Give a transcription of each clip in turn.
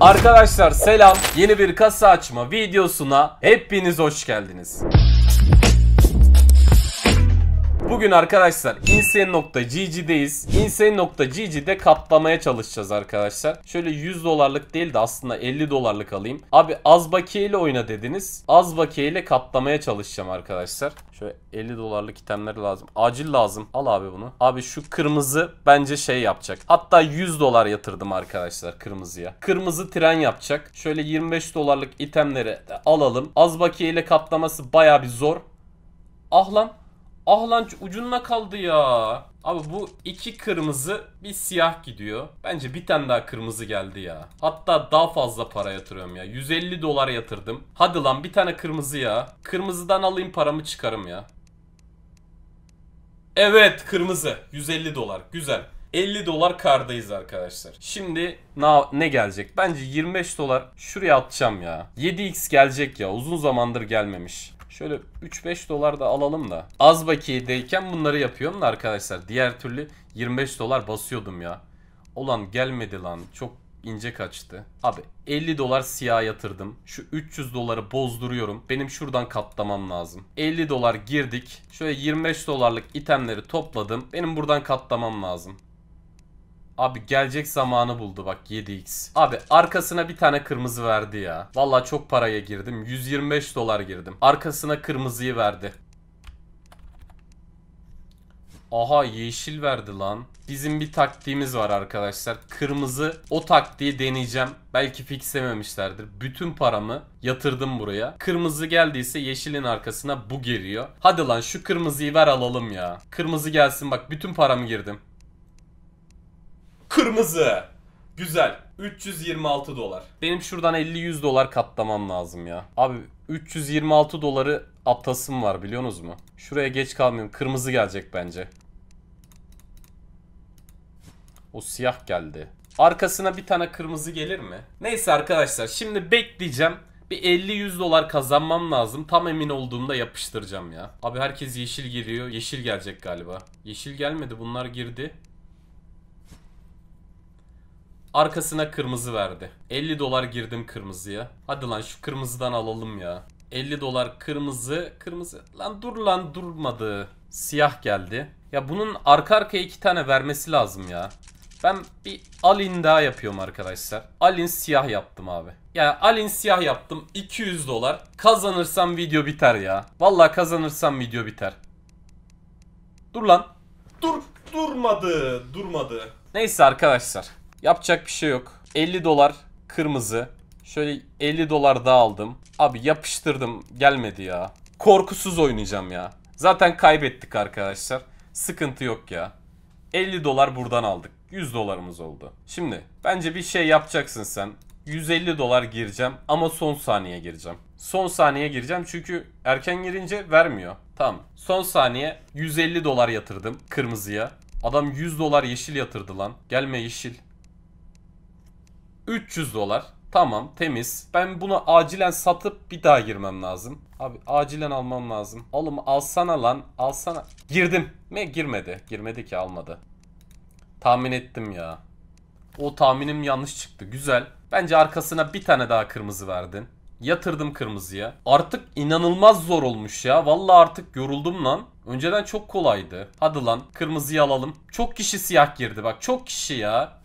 Arkadaşlar selam. Yeni bir kasa açma videosuna hepiniz hoş geldiniz. Bugün arkadaşlar insane.gg'deyiz. Insane.gg'de kaplamaya çalışacağız arkadaşlar. Şöyle 100 dolarlık değil de aslında 50 dolarlık alayım. Abi az bakiyeyle oyna dediniz. Az bakiyeyle kaplamaya çalışacağım arkadaşlar. Şöyle 50 dolarlık itemler lazım. Acil lazım. Al abi bunu. Abi şu kırmızı bence şey yapacak. Hatta 100 dolar yatırdım arkadaşlar kırmızıya. Kırmızı tren yapacak. Şöyle 25 dolarlık itemleri alalım. Az bakiyeyle kaplaması baya bir zor. Ah lan Ah lan ucunda kaldı ya. Abi bu iki kırmızı bir siyah gidiyor. Bence bir tane daha kırmızı geldi ya. Hatta daha fazla para yatırıyorum ya. 150 dolar yatırdım. Hadi lan bir tane kırmızı ya. Kırmızıdan alayım paramı çıkarım ya. Evet kırmızı. 150 dolar. Güzel. 50 dolar kardayız arkadaşlar. Şimdi na ne gelecek? Bence 25 dolar şuraya atacağım ya. 7x gelecek ya. Uzun zamandır gelmemiş. Şöyle 3-5 dolar da alalım da. Az bakiyedeyken bunları yapıyorum da arkadaşlar. Diğer türlü 25 dolar basıyordum ya. Olan gelmedi lan. Çok ince kaçtı. Abi 50 dolar siyah yatırdım. Şu 300 doları bozduruyorum. Benim şuradan katlamam lazım. 50 dolar girdik. Şöyle 25 dolarlık itemleri topladım. Benim buradan katlamam lazım. Abi gelecek zamanı buldu bak 7x. Abi arkasına bir tane kırmızı verdi ya. Valla çok paraya girdim. 125 dolar girdim. Arkasına kırmızıyı verdi. Aha yeşil verdi lan. Bizim bir taktiğimiz var arkadaşlar. Kırmızı o taktiği deneyeceğim. Belki fixlememişlerdir. Bütün paramı yatırdım buraya. Kırmızı geldiyse yeşilin arkasına bu geliyor. Hadi lan şu kırmızıyı ver alalım ya. Kırmızı gelsin bak bütün paramı girdim. Kırmızı. Güzel. 326 dolar. Benim şuradan 50-100 dolar katlamam lazım ya. Abi 326 doları atlasım var biliyorsunuz mu? Şuraya geç kalmayayım. Kırmızı gelecek bence. O siyah geldi. Arkasına bir tane kırmızı gelir mi? Neyse arkadaşlar şimdi bekleyeceğim. Bir 50-100 dolar kazanmam lazım. Tam emin olduğumda yapıştıracağım ya. Abi herkes yeşil giriyor. Yeşil gelecek galiba. Yeşil gelmedi bunlar girdi. Arkasına kırmızı verdi. 50 dolar girdim kırmızıya. Hadi lan şu kırmızıdan alalım ya. 50 dolar kırmızı. Kırmızı. Lan dur lan durmadı. Siyah geldi. Ya bunun arka arkaya iki tane vermesi lazım ya. Ben bir Alin daha yapıyorum arkadaşlar. Alin siyah yaptım abi. Yani Alin siyah yaptım. 200 dolar. Kazanırsam video biter ya. Vallahi kazanırsam video biter. Dur lan. Dur. Durmadı. Durmadı. Neyse arkadaşlar. Yapacak bir şey yok. 50 dolar kırmızı. Şöyle 50 dolar daha aldım. Abi yapıştırdım. Gelmedi ya. Korkusuz oynayacağım ya. Zaten kaybettik arkadaşlar. Sıkıntı yok ya. 50 dolar buradan aldık. 100 dolarımız oldu. Şimdi bence bir şey yapacaksın sen. 150 dolar gireceğim ama son saniye gireceğim. Son saniye gireceğim çünkü erken girince vermiyor. Tamam. Son saniye 150 dolar yatırdım kırmızıya. Adam 100 dolar yeşil yatırdı lan. Gelme yeşil. 300 dolar. Tamam temiz. Ben bunu acilen satıp bir daha girmem lazım. Abi acilen almam lazım. Oğlum alsana lan alsana. Girdim. Ne girmedi. Girmedi ki almadı. Tahmin ettim ya. O tahminim yanlış çıktı. Güzel. Bence arkasına bir tane daha kırmızı verdin. Yatırdım kırmızıya. Artık inanılmaz zor olmuş ya. valla artık yoruldum lan. Önceden çok kolaydı. Hadi lan kırmızıyı alalım. Çok kişi siyah girdi bak. Çok kişi ya.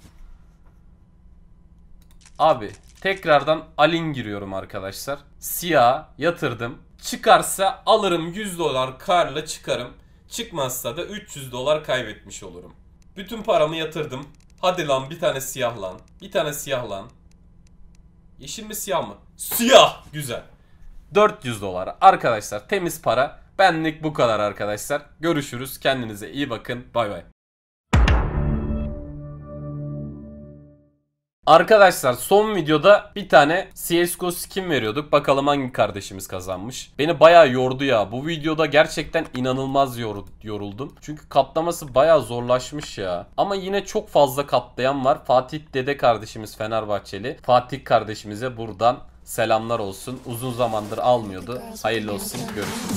Abi tekrardan alin giriyorum arkadaşlar. Siyah yatırdım. Çıkarsa alırım 100 dolar karla çıkarım. Çıkmazsa da 300 dolar kaybetmiş olurum. Bütün paramı yatırdım. Hadi lan bir tane siyah lan. Bir tane siyah lan. Yeşil mi siyah mı? Siyah! Güzel. 400 dolar arkadaşlar temiz para. Benlik bu kadar arkadaşlar. Görüşürüz. Kendinize iyi bakın. Bay bay. Arkadaşlar son videoda bir tane CSGO skin veriyorduk. Bakalım hangi kardeşimiz kazanmış. Beni baya yordu ya. Bu videoda gerçekten inanılmaz yoruldum. Çünkü katlaması baya zorlaşmış ya. Ama yine çok fazla katlayan var. Fatih Dede kardeşimiz Fenerbahçeli. Fatih kardeşimize buradan selamlar olsun. Uzun zamandır almıyordu. Hayırlı olsun. Görüşürüz.